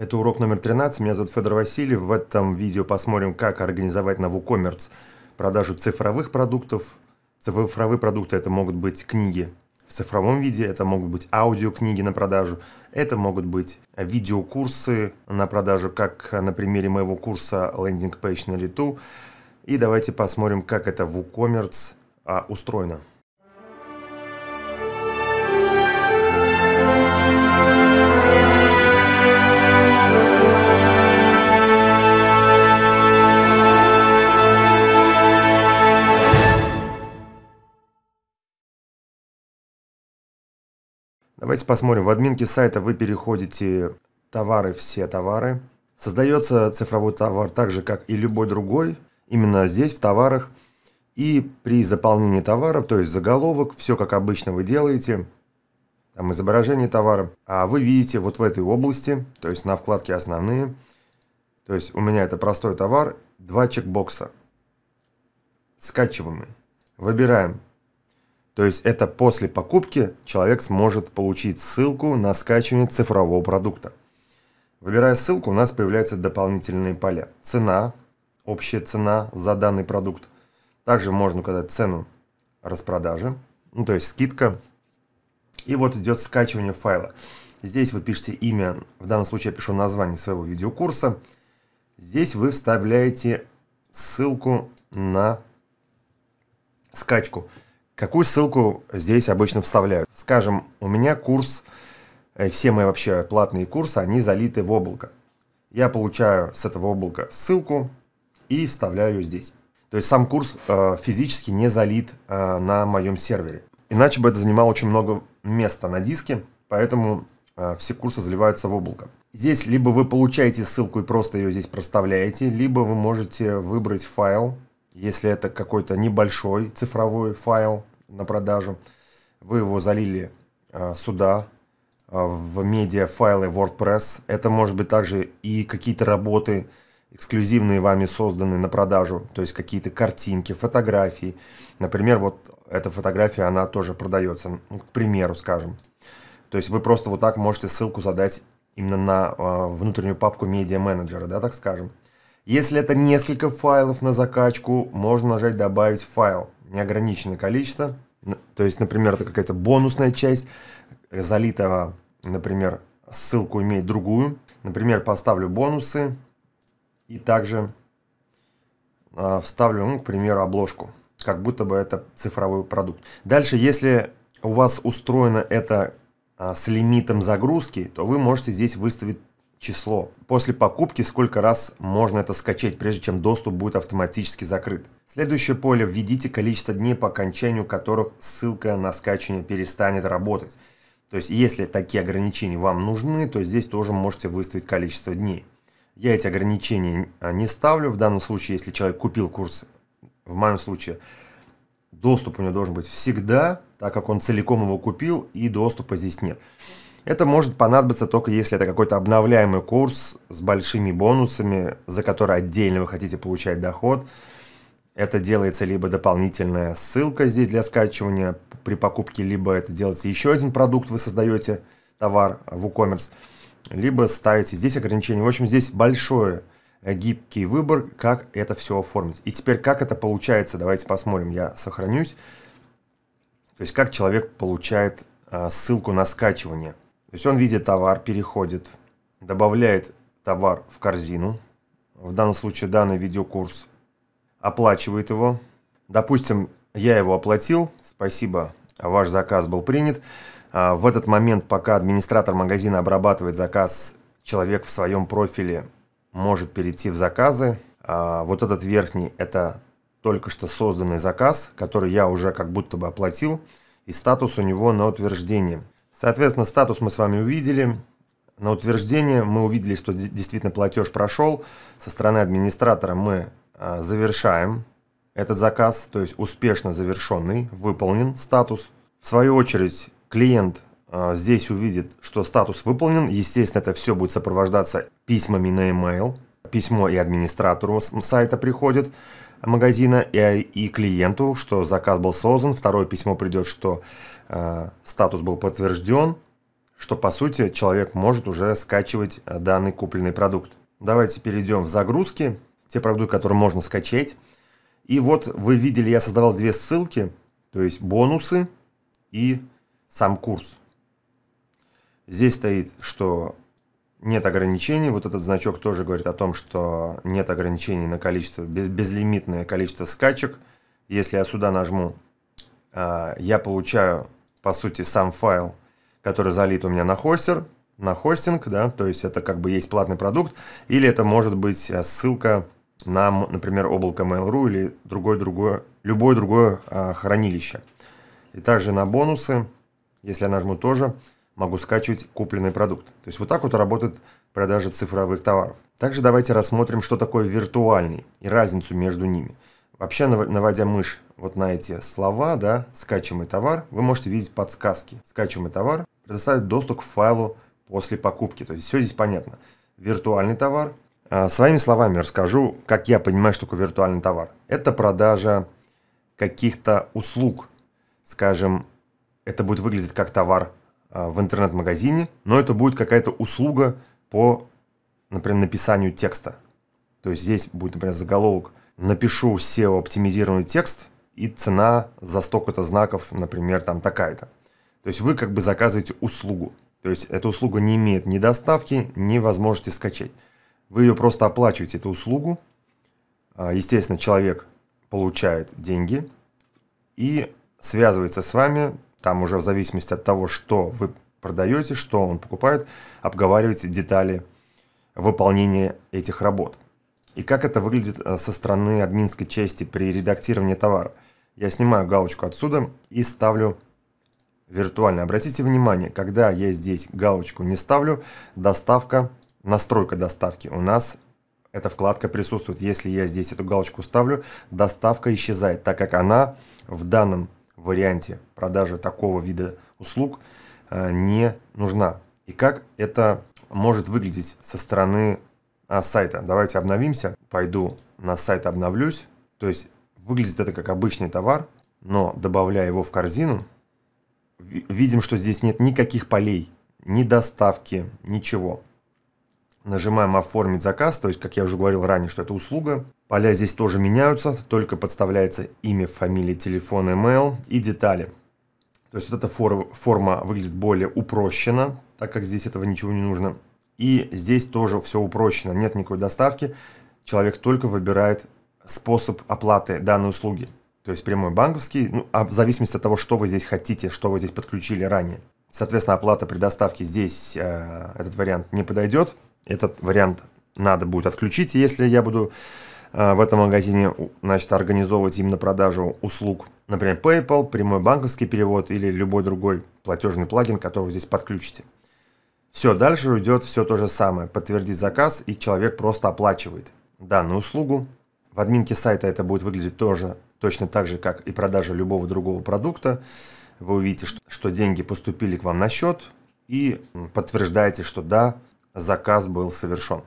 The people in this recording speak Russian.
Это урок номер 13. Меня зовут Федор Васильев. В этом видео посмотрим, как организовать на WooCommerce продажу цифровых продуктов. Цифровые продукты это могут быть книги в цифровом виде, это могут быть аудиокниги на продажу, это могут быть видеокурсы на продажу, как на примере моего курса лендинг пейдж на лету. И давайте посмотрим, как это в WooCommerce а, устроено. Давайте посмотрим. В админке сайта вы переходите товары, все товары. Создается цифровой товар так же, как и любой другой. Именно здесь, в товарах. И при заполнении товаров, то есть заголовок, все как обычно вы делаете. Там изображение товара. А вы видите вот в этой области, то есть на вкладке «Основные». То есть у меня это простой товар, два чекбокса. Скачиваемый. Выбираем то есть это после покупки человек сможет получить ссылку на скачивание цифрового продукта. Выбирая ссылку, у нас появляются дополнительные поля. Цена, общая цена за данный продукт. Также можно указать цену распродажи, ну, то есть скидка. И вот идет скачивание файла. Здесь вы пишете имя, в данном случае я пишу название своего видеокурса. Здесь вы вставляете ссылку на скачку. Какую ссылку здесь обычно вставляют? Скажем, у меня курс, э, все мои вообще платные курсы, они залиты в облако. Я получаю с этого облака ссылку и вставляю ее здесь. То есть сам курс э, физически не залит э, на моем сервере. Иначе бы это занимало очень много места на диске, поэтому э, все курсы заливаются в облако. Здесь либо вы получаете ссылку и просто ее здесь проставляете, либо вы можете выбрать файл, если это какой-то небольшой цифровой файл, на продажу. Вы его залили э, сюда, э, в медиафайлы WordPress. Это может быть также и какие-то работы эксклюзивные вами созданы на продажу, то есть какие-то картинки, фотографии. Например, вот эта фотография, она тоже продается, ну, к примеру, скажем. То есть вы просто вот так можете ссылку задать именно на э, внутреннюю папку медиа менеджера, да, так скажем. Если это несколько файлов на закачку, можно нажать «Добавить файл» неограниченное количество. То есть, например, это какая-то бонусная часть, э, залита, например, ссылку имеет другую. Например, поставлю бонусы и также э, вставлю, ну, к примеру, обложку, как будто бы это цифровой продукт. Дальше, если у вас устроено это э, с лимитом загрузки, то вы можете здесь выставить число. После покупки сколько раз можно это скачать, прежде чем доступ будет автоматически закрыт. Следующее поле введите количество дней, по окончанию которых ссылка на скачивание перестанет работать. То есть если такие ограничения вам нужны, то здесь тоже можете выставить количество дней. Я эти ограничения а, не ставлю. В данном случае, если человек купил курс, в моем случае доступ у него должен быть всегда, так как он целиком его купил и доступа здесь нет. Это может понадобиться только если это какой-то обновляемый курс с большими бонусами, за который отдельно вы хотите получать доход. Это делается либо дополнительная ссылка здесь для скачивания при покупке, либо это делается еще один продукт, вы создаете товар в WooCommerce, либо ставите здесь ограничение В общем, здесь большой э, гибкий выбор, как это все оформить. И теперь, как это получается, давайте посмотрим. Я сохранюсь. То есть, как человек получает э, ссылку на скачивание. То есть он видит товар, переходит, добавляет товар в корзину, в данном случае данный видеокурс, оплачивает его. Допустим, я его оплатил, спасибо, ваш заказ был принят. А, в этот момент, пока администратор магазина обрабатывает заказ, человек в своем профиле может перейти в заказы. А, вот этот верхний – это только что созданный заказ, который я уже как будто бы оплатил, и статус у него на утверждение – Соответственно, статус мы с вами увидели. На утверждение мы увидели, что действительно платеж прошел. Со стороны администратора мы а, завершаем этот заказ, то есть успешно завершенный, выполнен статус. В свою очередь клиент а, здесь увидит, что статус выполнен. Естественно, это все будет сопровождаться письмами на e-mail. Письмо и администратору сайта приходит магазина и, а, и клиенту, что заказ был создан, второе письмо придет, что э, статус был подтвержден, что по сути человек может уже скачивать э, данный купленный продукт. Давайте перейдем в загрузки, те продукты, которые можно скачать. И вот вы видели, я создавал две ссылки, то есть бонусы и сам курс. Здесь стоит, что нет ограничений. Вот этот значок тоже говорит о том, что нет ограничений на количество, без, безлимитное количество скачек. Если я сюда нажму, э, я получаю, по сути, сам файл, который залит у меня на хостер, на хостинг, да, то есть это как бы есть платный продукт, или это может быть э, ссылка на, например, облако Mail.ru или другое, другое, любое другое э, хранилище. И также на бонусы, если я нажму тоже, могу скачивать купленный продукт. То есть вот так вот работает продажа цифровых товаров. Также давайте рассмотрим, что такое виртуальный и разницу между ними. Вообще, наводя мышь вот на эти слова, да, скачиваемый товар, вы можете видеть подсказки. Скачиваемый товар предоставит доступ к файлу после покупки. То есть все здесь понятно. Виртуальный товар. А, своими словами расскажу, как я понимаю, что такое виртуальный товар. Это продажа каких-то услуг. Скажем, это будет выглядеть как товар а, в интернет-магазине, но это будет какая-то услуга по, например, написанию текста. То есть здесь будет, например, заголовок «Напишу SEO-оптимизированный текст» и цена за столько-то знаков, например, там такая-то. То есть вы как бы заказываете услугу. То есть эта услуга не имеет ни доставки, ни возможности скачать. Вы ее просто оплачиваете, эту услугу. А, естественно, человек получает деньги и связывается с вами там уже в зависимости от того, что вы продаете, что он покупает, обговаривайте детали выполнения этих работ. И как это выглядит э, со стороны админской части при редактировании товара. Я снимаю галочку отсюда и ставлю виртуально. Обратите внимание, когда я здесь галочку не ставлю, доставка, настройка доставки у нас эта вкладка присутствует. Если я здесь эту галочку ставлю, доставка исчезает, так как она в данном варианте продажи такого вида услуг э, не нужна. И как это может выглядеть со стороны а, сайта. Давайте обновимся. Пойду на сайт обновлюсь. То есть выглядит это как обычный товар, но добавляя его в корзину, видим, что здесь нет никаких полей, ни доставки, ничего. Нажимаем «Оформить заказ», то есть, как я уже говорил ранее, что это услуга. Поля здесь тоже меняются, только подставляется имя, фамилия, телефон, email и детали. То есть вот эта форма выглядит более упрощенно, так как здесь этого ничего не нужно. И здесь тоже все упрощено, нет никакой доставки, человек только выбирает способ оплаты данной услуги. То есть прямой банковский, ну, а в зависимости от того, что вы здесь хотите, что вы здесь подключили ранее. Соответственно, оплата при доставке здесь э, этот вариант не подойдет, этот вариант надо будет отключить, если я буду э, в этом магазине значит, организовывать именно продажу услуг, например, PayPal, прямой банковский перевод или любой другой платежный плагин, который вы здесь подключите. Все, дальше идет все то же самое. Подтвердить заказ, и человек просто оплачивает данную услугу. В админке сайта это будет выглядеть тоже точно так же, как и продажа любого другого продукта. Вы увидите, что, что деньги поступили к вам на счет и подтверждаете, что да, заказ был совершен.